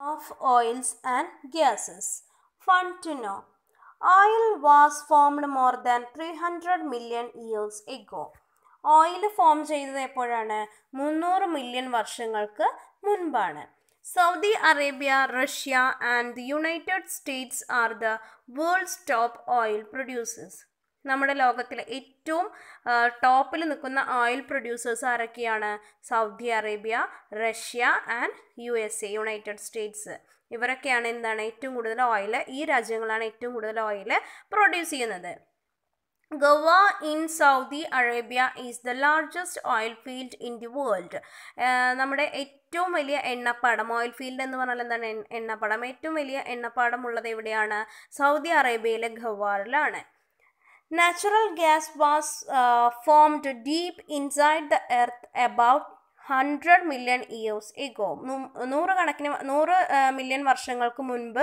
of oils and gases. Fun Oil was formed more than 300 million years ago. Oil forms in the formed million Saudi Arabia, Russia and the United States are the world's top oil producers. നമ്മുടെ ലോകത്തിലെ ഏറ്റവും ടോപ്പിൽ നിൽക്കുന്ന oil producers ആരൊക്കെയാണ് Saudi Arabia Russia and U S A United States ഇവരൊക്കെയാണ് എന്താണ് ഏറ്റവും കൂടുതൽ ഓയിൽ ഈ രാജ്യങ്ങളാണ് ഏറ്റവും കൂടുതൽ ഓയിൽ പ്രൊഡ്യൂസ് ചെയ്യുന്നത് Ghawar in Saudi Arabia is the largest oil field in the world നമ്മുടെ ഏറ്റവും വലിയ എണ്ണപ്പാടം ഓയിൽ ഫീൽഡ് എന്ന് പറഞ്ഞാൽ എന്താണ് എണ്ണപ്പാടം ഏറ്റവും വലിയ എണ്ണപ്പാടം ഉള്ളത് എവിടെയാണ് സൗദി അറേബ്യയിലെ ഗവാറിലാണ് natural gas was formed deep inside the earth earth about hundred million years ago കണക്കിന് നൂറ് മില്യൺ uh, വർഷങ്ങൾക്ക് മുൻപ്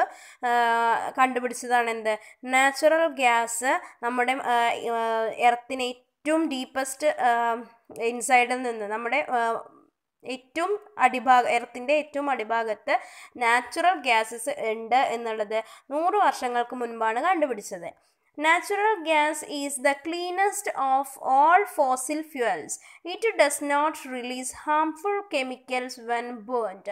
uh, കണ്ടുപിടിച്ചതാണ് എന്ത് നാച്ചുറൽ ഗ്യാസ് നമ്മുടെ എർത്തിനെ uh, ഏറ്റവും ഡീപ്പസ്റ്റ് ഇൻസൈഡിൽ നിന്ന് നമ്മുടെ ഏറ്റവും അടിഭാഗ എർത്തിൻ്റെ ഏറ്റവും അടിഭാഗത്ത് നാച്ചുറൽ ഗ്യാസസ് ഉണ്ട് എന്നുള്ളത് നൂറ് വർഷങ്ങൾക്ക് മുൻപാണ് കണ്ടുപിടിച്ചത് natural gas is the cleanest of all fossil fuels. It does not release harmful chemicals when burned.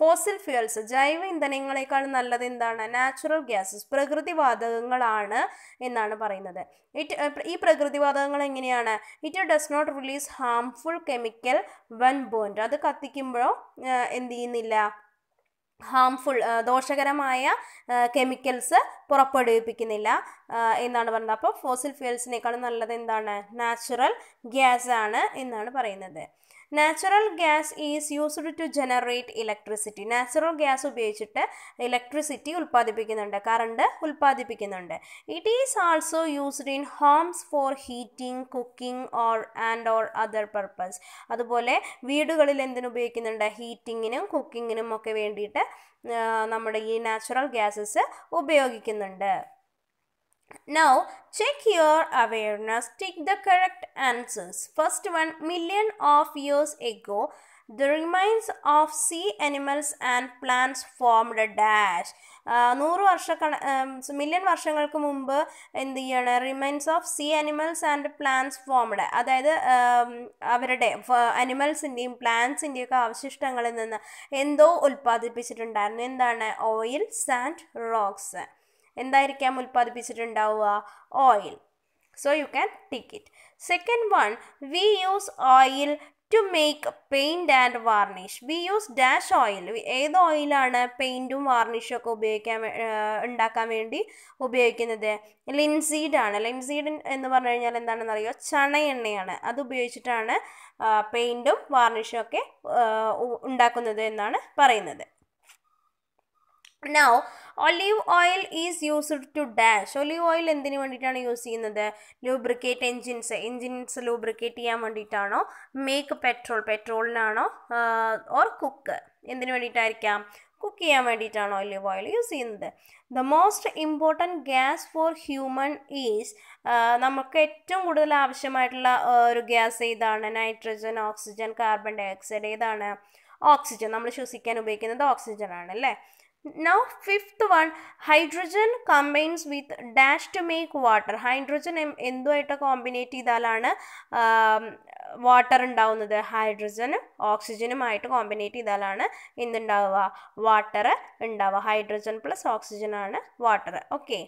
Fossil fuels ജൈവ ഇന്ധനങ്ങളെക്കാൾ നല്ലത് എന്താണ് നാച്ചുറൽ ഗ്യാസസ് പ്രകൃതിവാതകങ്ങളാണ് എന്നാണ് പറയുന്നത് ഇറ്റ് ഈ പ്രകൃതിവാതകങ്ങൾ എങ്ങനെയാണ് it does not release harmful chemical when burned അത് കത്തിക്കുമ്പോഴോ എന്ത് ചെയ്യുന്നില്ല ഹാംഫുൾ ദോഷകരമായ കെമിക്കൽസ് പുറപ്പെടുവിപ്പിക്കുന്നില്ല എന്നാണ് പറയുന്നത് അപ്പോൾ ഫോസിൽ ഫ്യൂൽസിനേക്കാളും നല്ലത് എന്താണ് നാച്ചുറൽ ഗ്യാസ് ആണ് എന്നാണ് പറയുന്നത് natural gas is used to generate electricity natural gas ഉപയോഗിച്ചിട്ട് ഇലക്ട്രിസിറ്റി ഉൽപ്പാദിപ്പിക്കുന്നുണ്ട് കറണ്ട് ഉൽപ്പാദിപ്പിക്കുന്നുണ്ട് it is also used in homes for heating cooking or and or other purpose അതുപോലെ വീടുകളിൽ എന്തിനു ഹീറ്റിങ്ങിനും കുക്കിങ്ങിനും ഒക്കെ വേണ്ടിയിട്ട് നമ്മുടെ ഈ നാച്ചുറൽ ഗ്യാസസ് ഉപയോഗിക്കുന്നുണ്ട് Now check your awareness, tick the correct answers. First one, million of years ago, the remains of sea animals and plants formed a dash. Uh, നൂറ് വർഷ മില്യൺ വർഷങ്ങൾക്ക് മുമ്പ് എന്ത് ചെയ്യാണ് remains of sea animals and plants formed അതായത് അവരുടെ അനിമൽസിൻ്റെയും പ്ലാന്റ്സിൻ്റെയും ഒക്കെ അവശിഷ്ടങ്ങളിൽ നിന്ന് എന്തോ ഉൽപ്പാദിപ്പിച്ചിട്ടുണ്ടായിരുന്നു എന്താണ് ഓയിൽ സാൻഡ് റോക്സ് എന്തായിരിക്കാം ഉൽപ്പാദിപ്പിച്ചിട്ടുണ്ടാവുക oil so you can take it second one we use oil to make paint and varnish we use dash oil ഏത് ഓയിലാണ് പെയിൻറ്റും വാർണിഷും ഒക്കെ ഉപയോഗിക്കാൻ ഉണ്ടാക്കാൻ വേണ്ടി ഉപയോഗിക്കുന്നത് ലിൻസീഡ് ആണ് ലിൻസീഡ് എന്ന് പറഞ്ഞു കഴിഞ്ഞാൽ എന്താണെന്ന് അറിയോ ചണയെണ്ണയാണ് അത് ഉപയോഗിച്ചിട്ടാണ് പെയിൻറ്റും വാർണിഷും ഒക്കെ ഉണ്ടാക്കുന്നത് എന്നാണ് പറയുന്നത് now olive oil is used to dash olive oil എന്തിനു വേണ്ടിയിട്ടാണ് യൂസ് ചെയ്യുന്നത് ലൂബ്രിക്കേറ്റ് എൻജിൻസ് എൻജിൻസ് ലൂബ്രിക്കേറ്റ് ചെയ്യാൻ വേണ്ടിയിട്ടാണോ മേക്ക് പെട്രോൾ പെട്രോളിനാണോ ഓർ കുക്ക് എന്തിനു വേണ്ടിയിട്ടായിരിക്കാം കുക്ക് ചെയ്യാൻ വേണ്ടിയിട്ടാണോ ഒലീവ് ഓയിൽ യൂസ് ചെയ്യുന്നത് the most important gas for human is നമുക്ക് ഏറ്റവും കൂടുതൽ ആവശ്യമായിട്ടുള്ള ഒരു ഗ്യാസ് ഏതാണ് നൈട്രജൻ ഓക്സിജൻ കാർബൺ ഡയോക്സൈഡ് ഏതാണ് ഓക്സിജൻ നമ്മൾ ശ്വസിക്കാൻ ഉപയോഗിക്കുന്നത് ഓക്സിജൻ ആണ് അല്ലേ Now fifth one, hydrogen combines with dash to make water. Hydrogen എന്തുമായിട്ട് കോമ്പിനേറ്റ് ചെയ്താലാണ് വാട്ടർ ഉണ്ടാവുന്നത് ഹൈഡ്രജനും ഓക്സിജനുമായിട്ട് കോമ്പിനേറ്റ് ചെയ്താലാണ് എന്തുണ്ടാവുക വാട്ടർ ഉണ്ടാവുക ഹൈഡ്രജൻ പ്ലസ് ഓക്സിജൻ ആണ് water okay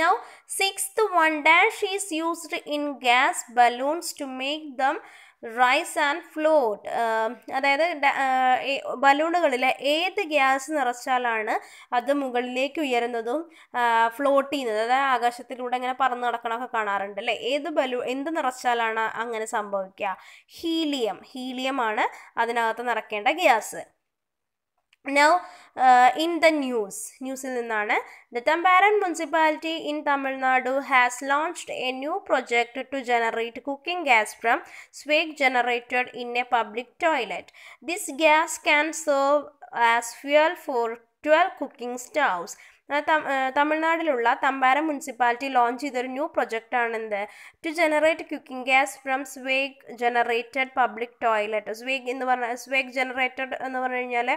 now sixth one dash is used in gas balloons to make them rise and float അതായത് ബലൂണുകളിൽ ഏത് ഗ്യാസ് നിറച്ചാലാണ് അത് മുകളിലേക്ക് ഉയരുന്നതും ഫ്ലോട്ട് ചെയ്യുന്നത് അതായത് ആകാശത്തിലൂടെ ഇങ്ങനെ പറന്ന് നടക്കണമൊക്കെ കാണാറുണ്ട് അല്ലേ ഏത് ബലൂ എന്ത് നിറച്ചാലാണ് അങ്ങനെ സംഭവിക്കുക ഹീലിയം ഹീലിയമാണ് അതിനകത്ത് നിറക്കേണ്ട gas Now, uh, in the news, news the Tambaran municipality in Tamil Nadu has launched a new project to generate cooking gas from swag generated in a public toilet. This gas can serve as fuel for 12 cooking stoves. തമിഴ്നാടിലുള്ള Tambaram municipality launch ചെയ്തൊരു new പ്രൊജക്റ്റാണെന്ത് to generate cooking gas from sewage generated public toilet sewage എന്ന് പറഞ്ഞ സ്വേഗ് generated എന്ന് പറഞ്ഞു കഴിഞ്ഞാൽ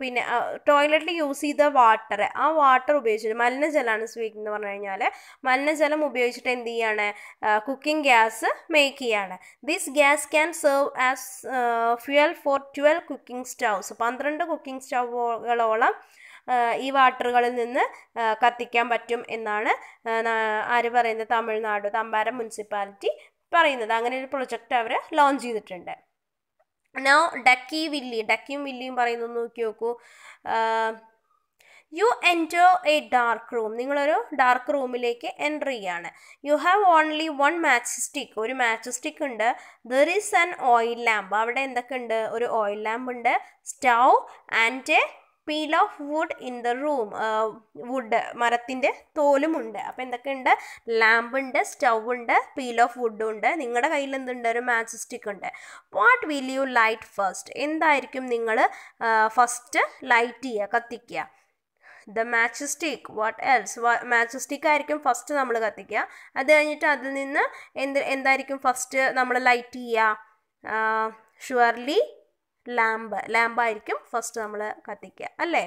പിന്നെ ടോയ്ലറ്റിൽ യൂസ് ചെയ്ത വാട്ടർ ആ വാട്ടർ ഉപയോഗിച്ചിട്ട് മലിനജലമാണ് സ്വീക്ക് എന്ന് പറഞ്ഞു കഴിഞ്ഞാൽ മലിനജലം ഉപയോഗിച്ചിട്ട് എന്ത് ചെയ്യാണ് കുക്കിംഗ് ഗ്യാസ് മേക്ക് ചെയ്യാണ് this gas can serve as fuel for twelve cooking stoves പന്ത്രണ്ട് കുക്കിംഗ് സ്റ്റൗകളോളം ഈ വാട്ടറുകളിൽ നിന്ന് കത്തിക്കാൻ പറ്റും എന്നാണ് ആര് പറയുന്നത് തമിഴ്നാട് തമ്പാരം മുനിസിപ്പാലിറ്റി പറയുന്നത് അങ്ങനെ ഒരു പ്രൊജക്റ്റ് അവർ ലോഞ്ച് ചെയ്തിട്ടുണ്ട് നോ ഡക്കി വില്ലി ഡക്കിയും വില്ലിയും പറയുന്നത് നോക്കി നോക്കൂ you enter a dark room നിങ്ങളൊരു ഡാർക്ക് റൂമിലേക്ക് എൻ്റർ ചെയ്യാണ് you have only one match stick ഒരു മാച്ച് സ്റ്റിക്ക് ഉണ്ട് there is an oil lamp അവിടെ എന്തൊക്കെ ഉണ്ട് ഒരു ഓയിൽ ലാമ്പ് ഉണ്ട് stove and a peel of wood in the room wood മരത്തിൻ്റെ തോലുമുണ്ട് അപ്പോൾ എന്തൊക്കെയുണ്ട് ലാമ്പ് ഉണ്ട് സ്റ്റൗ ഉണ്ട് പീൽ ഓഫ് വുഡും ഉണ്ട് നിങ്ങളുടെ കയ്യിൽ എന്തുണ്ട് ഒരു മാച്ച് സ്റ്റിക്ക് ഉണ്ട് what will you light first എന്തായിരിക്കും നിങ്ങൾ ഫസ്റ്റ് ലൈറ്റ് ചെയ്യുക കത്തിക്കുക the match stick what else match stick ആയിരിക്കും ഫസ്റ്റ് നമ്മൾ കത്തിക്കുക അത് കഴിഞ്ഞിട്ട് അതിൽ നിന്ന് എന്ത് എന്തായിരിക്കും ഫസ്റ്റ് നമ്മൾ ലൈറ്റ് ചെയ്യുക ഷുവർലി ലാമ്പ് ലാമ്പായിരിക്കും ഫസ്റ്റ് നമ്മൾ കത്തിക്കുക അല്ലേ